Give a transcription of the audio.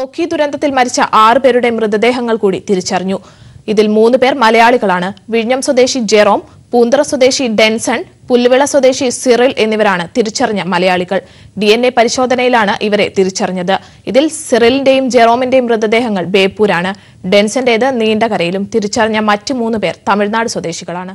ഓഖി ദുരന്തത്തിൽ മരിച്ച ആറു പേരുടെ മൃതദേഹങ്ങൾ കൂടി തിരിച്ചറിഞ്ഞു ഇതിൽ മൂന്ന് പേർ മലയാളികളാണ് വിഴിഞ്ഞം സ്വദേശി ജെറോം പൂന്തറ സ്വദേശി ഡെൻസൺ പുല്ലുവിള സ്വദേശി സിറിൽ എന്നിവരാണ് തിരിച്ചറിഞ്ഞ മലയാളികൾ ഡി എൻ എ പരിശോധനയിലാണ് ഇവരെ തിരിച്ചറിഞ്ഞത് ഇതിൽ സിറിലിന്റെയും ജെറോമിന്റെയും മൃതദേഹങ്ങൾ ബേപ്പൂരാണ് ഡെൻസന്റേത് നീണ്ടകരയിലും തിരിച്ചറിഞ്ഞ മറ്റ് മൂന്ന് പേർ തമിഴ്നാട് സ്വദേശികളാണ്